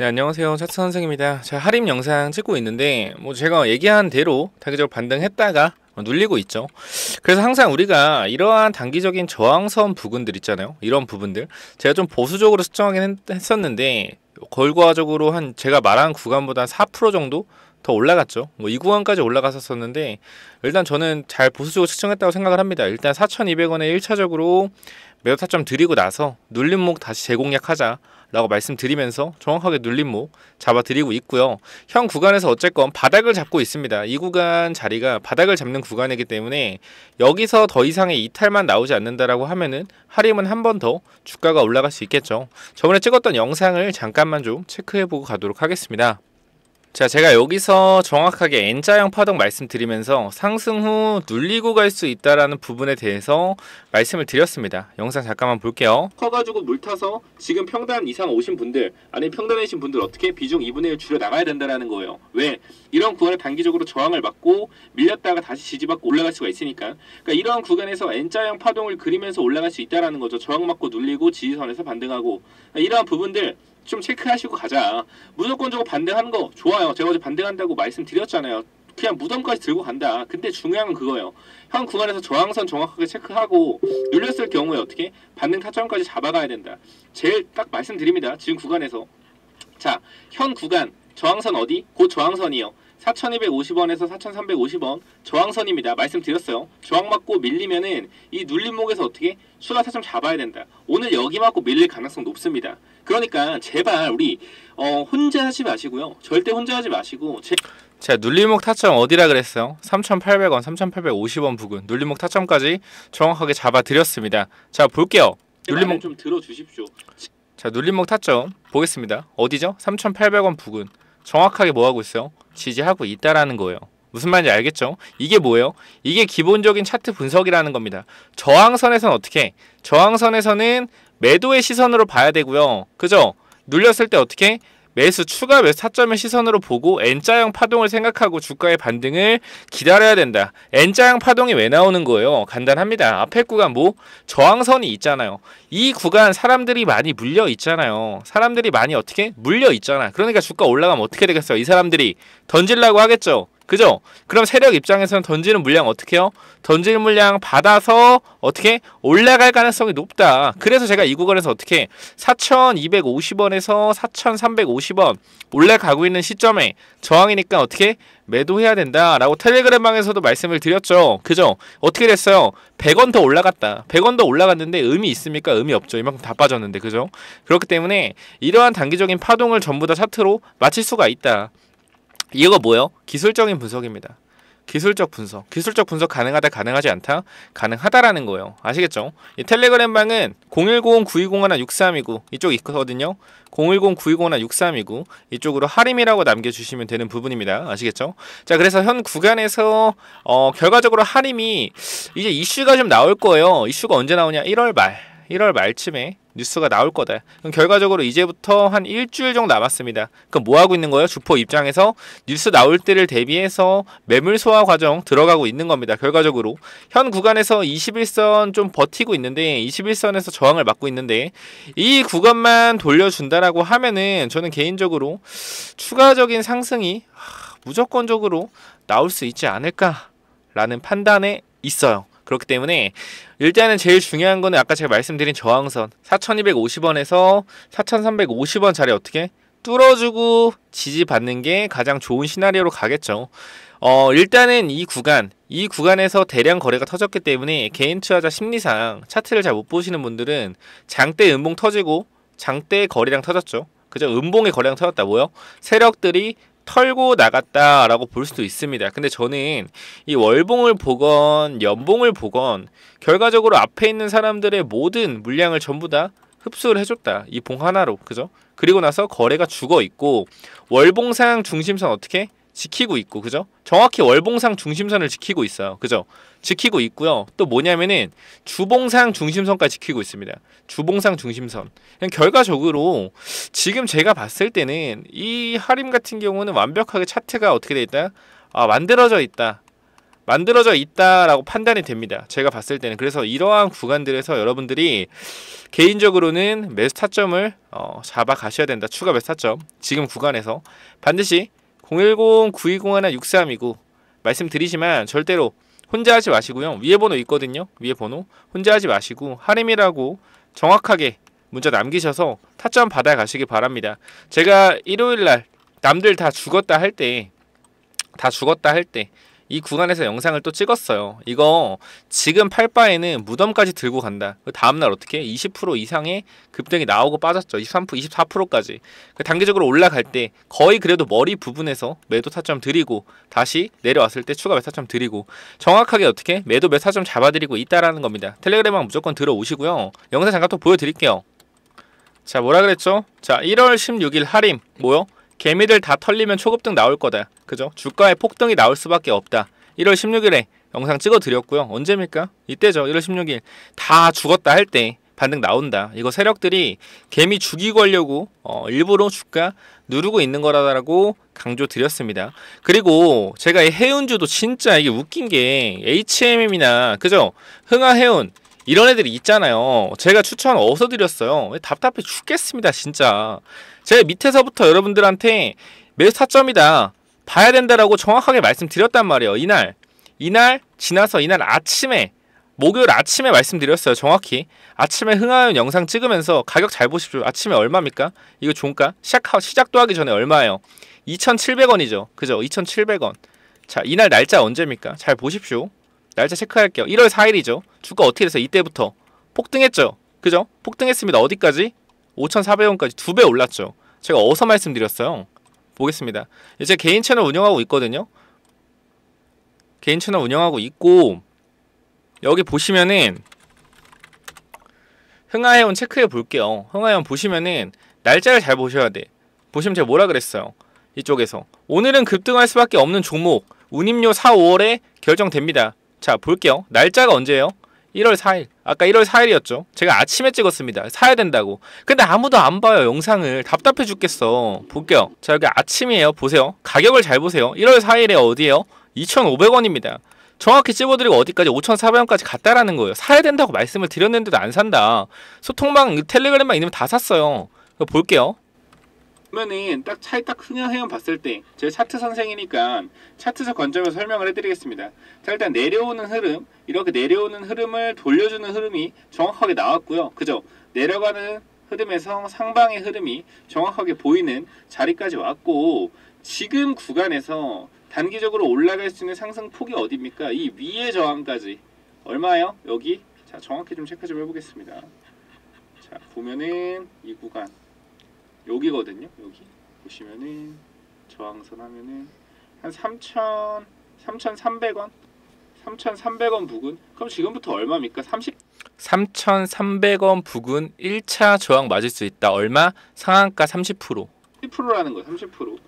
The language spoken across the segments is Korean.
네 안녕하세요 차트 선생입니다 자 할인 영상 찍고 있는데 뭐 제가 얘기한 대로 단기적 반등했다가 눌리고 있죠 그래서 항상 우리가 이러한 단기적인 저항선 부근들 있잖아요 이런 부분들 제가 좀 보수적으로 측정하긴 했었는데 결과적으로 한 제가 말한 구간보다 4% 정도 더 올라갔죠. 뭐이 구간까지 올라갔었었는데 일단 저는 잘 보수적으로 측정했다고 생각을 합니다. 일단 4,200원에 1차적으로 매도 타점 드리고 나서 눌림목 다시 재공략하자. 라고 말씀드리면서 정확하게 눌림목 잡아드리고 있고요. 현 구간에서 어쨌건 바닥을 잡고 있습니다. 이 구간 자리가 바닥을 잡는 구간이기 때문에 여기서 더 이상의 이탈만 나오지 않는다라고 하면은 하림은 한 번 더 주가가 올라갈 수 있겠죠. 저번에 찍었던 영상을 잠깐만 좀 체크해보고 가도록 하겠습니다. 자, 제가 여기서 정확하게 N자형 파동 말씀드리면서 상승 후 눌리고 갈 수 있다라는 부분에 대해서 말씀을 드렸습니다. 영상 잠깐만 볼게요. 커가지고 물 타서 지금 평단 이상 오신 분들, 아니 평단이신 분들 어떻게 비중 2분의 1 줄여 나가야 된다라는 거예요. 왜? 이런 구간에 단기적으로 저항을 받고 밀렸다가 다시 지지받고 올라갈 수가 있으니까. 그러니까 이러한 구간에서 N자형 파동을 그리면서 올라갈 수 있다라는 거죠. 저항 맞고 눌리고 지지선에서 반등하고 그러니까 이러한 부분들 좀 체크하시고 가자. 무조건적으로 반대하는거 좋아요. 제가 어제 반대한다고 말씀드렸잖아요. 그냥 무덤까지 들고 간다. 근데 중요한 건 그거예요. 현 구간에서 저항선 정확하게 체크하고 눌렸을 경우에 어떻게 반등 타점까지 잡아가야 된다. 제일 딱 말씀드립니다. 지금 구간에서. 자, 현 구간 저항선 어디? 곧 저항선이요. 4,250원에서 4,350원 저항선입니다. 말씀드렸어요. 저항 맞고 밀리면은 이 눌림목에서 어떻게 추가타점 잡아야 된다. 오늘 여기 맞고 밀릴 가능성 높습니다. 그러니까 제발 우리 어, 혼자 하지 마시고요. 절대 혼자 하지 마시고 제... 자 눌림목 타점 어디라 그랬어요? 3,800원, 3,850원 부근 눌림목 타점까지 정확하게 잡아드렸습니다. 자 볼게요. 눌림목 좀 들어주십시오. 자 눌림목 타점 보겠습니다. 어디죠? 3,800원 부근. 정확하게 뭐 하고 있어요? 지지하고 있다라는 거예요. 무슨 말인지 알겠죠? 이게 뭐예요? 이게 기본적인 차트 분석이라는 겁니다. 저항선에서는 어떻게? 저항선에서는 매도의 시선으로 봐야 되고요. 그죠? 눌렸을 때 어떻게? 매수 추가 매수 타점의 시선으로 보고 N자형 파동을 생각하고 주가의 반등을 기다려야 된다. N자형 파동이 왜 나오는 거예요? 간단합니다. 앞에 구간 뭐 저항선이 있잖아요. 이 구간 사람들이 많이 물려 있잖아요. 사람들이 많이 어떻게 물려 있잖아. 그러니까 주가 올라가면 어떻게 되겠어요? 이 사람들이 던질라고 하겠죠. 그죠? 그럼 세력 입장에서는 던지는 물량 어떻게 해요? 던지는 물량 받아서 어떻게 올라갈 가능성이 높다. 그래서 제가 이 구간에서 어떻게 4,250원에서 4,350원 올라가고 있는 시점에 저항이니까 어떻게 매도해야 된다라고 텔레그램방에서도 말씀을 드렸죠. 그죠? 어떻게 됐어요? 100원 더 올라갔다. 100원 더 올라갔는데 의미 있습니까? 의미 없죠. 이만큼 다 빠졌는데. 그죠? 그렇기 때문에 이러한 단기적인 파동을 전부 다 차트로 마칠 수가 있다. 이거 뭐요? 예 기술적인 분석입니다. 기술적 분석. 기술적 분석 가능하다, 가능하지 않다? 가능하다라는 거예요. 아시겠죠? 이 텔레그램 방은 010-920-6329 이쪽 있거든요. 010-920-6329 이쪽으로 하림이라고 남겨주시면 되는 부분입니다. 아시겠죠? 자, 그래서 현 구간에서 어, 결과적으로 하림이 이제 이슈가 좀 나올 거예요. 이슈가 언제 나오냐? 1월 말. 1월 말쯤에 뉴스가 나올 거다. 그럼 결과적으로 이제부터 한 일주일 정도 남았습니다. 그럼 뭐 하고 있는 거예요? 주포 입장에서 뉴스 나올 때를 대비해서 매물 소화 과정 들어가고 있는 겁니다. 결과적으로 현 구간에서 21선 좀 버티고 있는데 21선에서 저항을 막고 있는데 이 구간만 돌려준다라고 하면은 저는 개인적으로 추가적인 상승이 무조건적으로 나올 수 있지 않을까라는 판단에 있어요. 그렇기 때문에 일단은 제일 중요한 거는 아까 제가 말씀드린 저항선 4250원에서 4350원 자리 어떻게 뚫어주고 지지받는 게 가장 좋은 시나리오로 가겠죠. 어, 일단은 이 구간, 이 구간에서 대량 거래가 터졌기 때문에 개인 투자자 심리상 차트를 잘 못 보시는 분들은 장대 음봉 터지고 장대 거래량 터졌죠. 그죠? 음봉의 거래량 터졌다고요? 세력들이 털고 나갔다라고 볼 수도 있습니다. 근데 저는 이 월봉을 보건 연봉을 보건 결과적으로 앞에 있는 사람들의 모든 물량을 전부 다 흡수를 해줬다. 이 봉 하나로 그죠? 그리고 나서 거래가 죽어 있고 월봉상 중심선 어떻게 지키고 있고 그죠? 정확히 월봉상 중심선을 지키고 있어요. 그죠? 지키고 있고요. 또 뭐냐면은 주봉상 중심선까지 지키고 있습니다. 주봉상 중심선. 결과적으로 지금 제가 봤을 때는 이 하림 같은 경우는 완벽하게 차트가 어떻게 돼 있다? 아, 만들어져 있다. 만들어져 있다라고 판단이 됩니다. 제가 봤을 때는 그래서 이러한 구간들에서 여러분들이 개인적으로는 매수 타점을 어, 잡아 가셔야 된다. 추가 매수 타점 지금 구간에서 반드시 010-920-16329 말씀드리지만 절대로 혼자 하지 마시고요. 위에 번호 있거든요. 위에 번호 혼자 하지 마시고 하림이라고 정확하게 문자 남기셔서 타점 받아 가시기 바랍니다. 제가 일요일날 남들 다 죽었다 할 때 다 죽었다 할때 이 구간에서 영상을 또 찍었어요. 이거 지금 팔 바에는 무덤까지 들고 간다. 그 다음날 어떻게? 20% 이상의 급등이 나오고 빠졌죠. 23%, 24%까지. 그 단기적으로 올라갈 때 거의 그래도 머리 부분에서 매도 타점 드리고 다시 내려왔을 때 추가 매타점 드리고 정확하게 어떻게? 매도 매타점 잡아드리고 있다라는 겁니다. 텔레그램만 무조건 들어오시고요. 영상 잠깐 또 보여드릴게요. 자, 뭐라 그랬죠? 자, 1월 16일 할인. 뭐요? 개미들 다 털리면 초급등 나올 거다. 그죠? 주가에 폭등이 나올 수밖에 없다. 1월 16일에 영상 찍어드렸고요. 언제입니까? 이때죠. 1월 16일. 다 죽었다 할 때 반등 나온다. 이거 세력들이 개미 죽이고 하려고 어, 일부러 주가 누르고 있는 거라고 강조드렸습니다. 그리고 제가 이 해운주도 진짜 이게 웃긴 게 HMM이나 그죠? 흥아 해운 이런 애들이 있잖아요. 제가 추천 어서 드렸어요. 답답해 죽겠습니다. 진짜. 제 밑에서부터 여러분들한테 매수 타점이다. 봐야 된다라고 정확하게 말씀드렸단 말이에요. 이날, 이날 지나서 이날 아침에 목요일 아침에 말씀드렸어요. 정확히 아침에 흥하연 영상 찍으면서 가격 잘 보십시오. 아침에 얼마입니까? 이거 종가 시작 시작도 하기 전에 얼마예요? 2,700원이죠. 그죠? 2,700원. 자 이날 날짜 언제입니까? 잘 보십시오. 날짜 체크할게요. 1월 4일이죠. 주가 어떻게 돼서 이때부터 폭등했죠. 그죠? 폭등했습니다. 어디까지? 5,400원까지 두 배 올랐죠. 제가 어서 말씀드렸어요. 보겠습니다. 이제 개인 채널 운영하고 있거든요. 개인 채널 운영하고 있고 여기 보시면은 흥하회원 체크해 볼게요. 흥하회원 보시면은 날짜를 잘 보셔야 돼. 보시면 제가 뭐라 그랬어요. 이쪽에서 오늘은 급등할 수밖에 없는 종목 운임료 4, 5월에 결정됩니다. 자 볼게요. 날짜가 언제예요? 1월 4일. 아까 1월 4일이었죠. 제가 아침에 찍었습니다. 사야 된다고. 근데 아무도 안 봐요, 영상을. 답답해 죽겠어. 볼게요. 자, 여기 아침이에요. 보세요. 가격을 잘 보세요. 1월 4일에 어디에요? 2,500원입니다. 정확히 찝어드리고 어디까지 5,400원까지 갔다라는 거예요. 사야 된다고 말씀을 드렸는데도 안 산다. 소통방 텔레그램만 있으면 다 샀어요. 볼게요. 그러면은 딱 차이 딱 흥행해온 봤을 때 제가 차트 선생이니까 차트적 관점에서 설명을 해드리겠습니다. 자 일단 내려오는 흐름 이렇게 내려오는 흐름을 돌려주는 흐름이 정확하게 나왔고요. 그죠? 내려가는 흐름에서 상방의 흐름이 정확하게 보이는 자리까지 왔고 지금 구간에서 단기적으로 올라갈 수 있는 상승폭이 어딥니까이 위의 저항까지 얼마예요? 여기 자 정확히 좀 체크 좀 해보겠습니다. 자 보면은 이 구간 여기거든요. 여기 보시면은 저항선 하면은 한 3천 3,300원 3,300원 부근 그럼 지금부터 얼마입니까? 30 3,300원 부근 1차 저항 맞을 수 있다. 얼마? 상한가 30%. 30%라는 거 30%.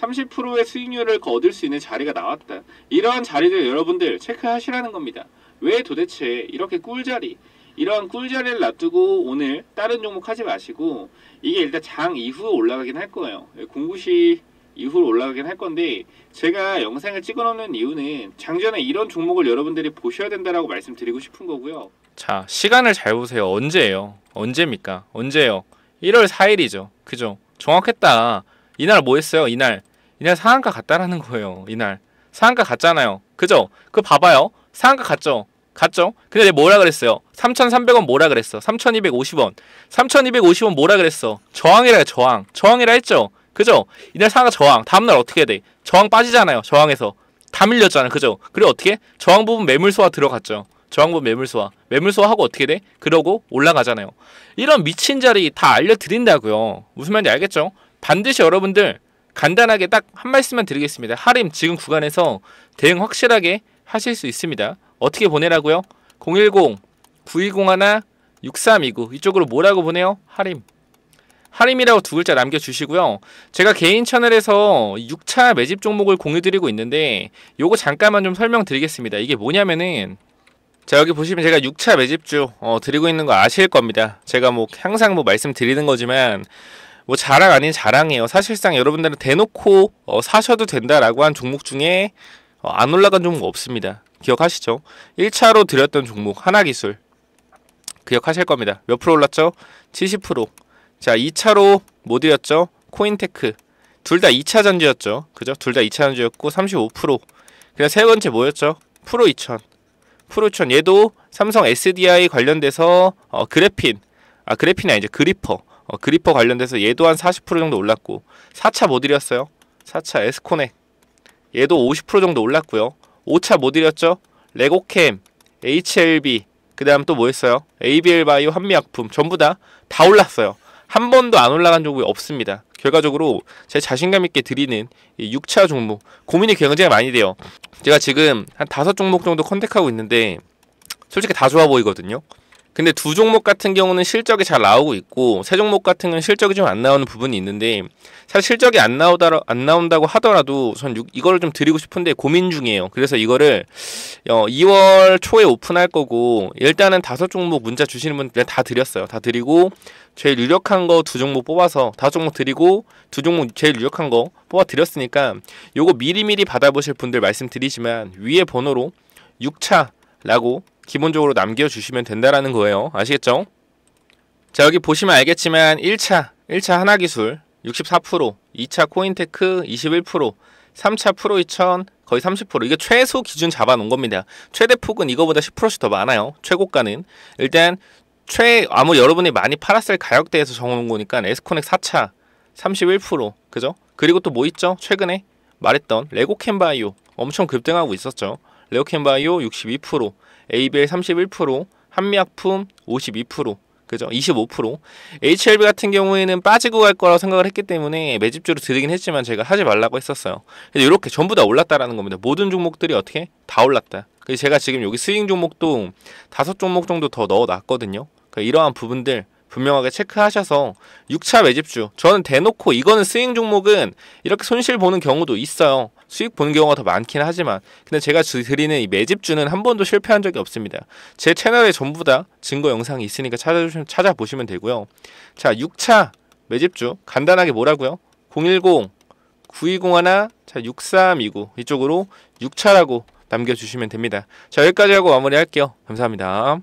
30%의 수익률을 거둘 수 있는 자리가 나왔다. 이러한 자리들 여러분들 체크하시라는 겁니다. 왜 도대체 이렇게 꿀자리, 이런 꿀자리를 놔두고 오늘 다른 종목 하지 마시고 이게 일단 장 이후 올라가긴 할 거예요. 공구시 이후로 올라가긴 할 건데 제가 영상을 찍어놓는 이유는 장전에 이런 종목을 여러분들이 보셔야 된다라고 말씀드리고 싶은 거고요. 자 시간을 잘 보세요. 언제예요? 언제입니까? 언제요? 예 1월 4일이죠. 그죠? 정확했다. 이날 뭐 했어요? 이날 이날 상한가 갔다라는 거예요. 이날 상한가 갔잖아요. 그죠? 그 봐봐요. 상한가 갔죠? 갔죠? 근데 내가 뭐라 그랬어요? 3,300원 뭐라 그랬어? 3,250원. 3,250원 뭐라 그랬어? 저항이라 해, 저항. 저항이라 했죠? 그죠? 이날 상가 저항. 다음날 어떻게 돼? 저항 빠지잖아요. 저항에서. 다 밀렸잖아. 요 그죠? 그리고 어떻게? 저항 부분 매물 소화 들어갔죠. 저항 부분 매물 소화. 매물 소화하고 어떻게 돼? 그러고 올라가잖아요. 이런 미친 자리 다 알려드린다고요. 무슨 말인지 알겠죠? 반드시 여러분들 간단하게 딱 한 말씀만 드리겠습니다. 하림 지금 구간에서 대응 확실하게 하실 수 있습니다. 어떻게 보내라고요? 0 1 0 9 2 0 1 6 3 2 9 이쪽으로 뭐라고 보내요? 하림 하림이라고 두 글자 남겨주시고요. 제가 개인 채널에서 6차 매집 종목을 공유드리고 있는데 요거 잠깐만 좀 설명드리겠습니다. 이게 뭐냐면은 자 여기 보시면 제가 6차 매집주 어, 드리고 있는 거 아실 겁니다. 제가 뭐 항상 뭐 말씀드리는 거지만 뭐 자랑 아닌 자랑이에요. 사실상 여러분들은 대놓고 어, 사셔도 된다라고 한 종목 중에 어, 안 올라간 종목 없습니다. 기억하시죠? 1차로 드렸던 종목 하나기술 기억하실 겁니다. 몇 프로 올랐죠? 70%. 자, 2차로 뭐 드렸죠? 코인테크. 둘 다 2차 전지였죠. 그죠? 둘 다 2차 전지였고 35%. 그냥 세 번째 뭐였죠? 프로 2000. 프로 2000 얘도 삼성 SDI 관련돼서 어, 그래핀. 아, 그래핀이 아니죠. 그리퍼. 어, 그리퍼 관련돼서 얘도 한 40% 정도 올랐고 4차 뭐 드렸어요? 4차 에스코넥. 얘도 50% 정도 올랐고요. 5차 못이렸죠 레고캠, HLB, 그 다음 또 뭐 했어요? ABL바이오 한미약품 전부 다 다 올랐어요. 한 번도 안 올라간 종목이 없습니다. 결과적으로 제 자신감 있게 드리는 이 6차 종목 고민이 굉장히 많이 돼요. 제가 지금 한 다섯 종목 정도 컨택하고 있는데 솔직히 다 좋아 보이거든요. 근데 두 종목 같은 경우는 실적이 잘 나오고 있고 세 종목 같은 경우는 실적이 좀 안 나오는 부분이 있는데 사실 실적이 안 나오다 안 나온다고 하더라도 전 이거를 좀 드리고 싶은데 고민 중이에요. 그래서 이거를 어, 2월 초에 오픈할 거고 일단은 다섯 종목 문자 주시는 분들 다 드렸어요. 다 드리고 제일 유력한 거 두 종목 뽑아서 다섯 종목 드리고 두 종목 제일 유력한 거 뽑아 드렸으니까 요거 미리미리 받아보실 분들 말씀드리지만 위에 번호로 6차라고 기본적으로 남겨주시면 된다라는 거예요. 아시겠죠? 자 여기 보시면 알겠지만 1차, 1차 하나기술 64%, 2차 코인테크 21%, 3차 프로 2000 거의 30% 이게 최소 기준 잡아놓은 겁니다. 최대 폭은 이거보다 10%씩 더 많아요. 최고가는 일단 최아무 여러분이 많이 팔았을 가격대에서 정해놓은 거니까 에스코넥 4차 31% 그죠? 그리고 또 뭐 있죠? 최근에 말했던 레고캔바이오 엄청 급등하고 있었죠. 레고캔바이오 62% ABL 31%, 한미약품 52%, 그죠? 25%. HLB 같은 경우에는 빠지고 갈 거라고 생각을 했기 때문에 매집주로 들이긴 했지만 제가 하지 말라고 했었어요. 그래서 이렇게 전부 다 올랐다라는 겁니다. 모든 종목들이 어떻게 다 올랐다. 그래서 제가 지금 여기 스윙 종목도 다섯 종목 정도 더 넣어 놨거든요. 그러니까 이러한 부분들 분명하게 체크하셔서 6차 매집주 저는 대놓고 이거는 스윙 종목은 이렇게 손실 보는 경우도 있어요. 수익 보는 경우가 더 많긴 하지만 근데 제가 드리는 이 매집주는 한 번도 실패한 적이 없습니다. 제 채널에 전부 다 증거 영상이 있으니까 찾아주시면, 찾아보시면 되고요. 자 6차 매집주 간단하게 뭐라고요? 010 920 1 6329 이쪽으로 6차라고 남겨주시면 됩니다. 자 여기까지 하고 마무리할게요. 감사합니다.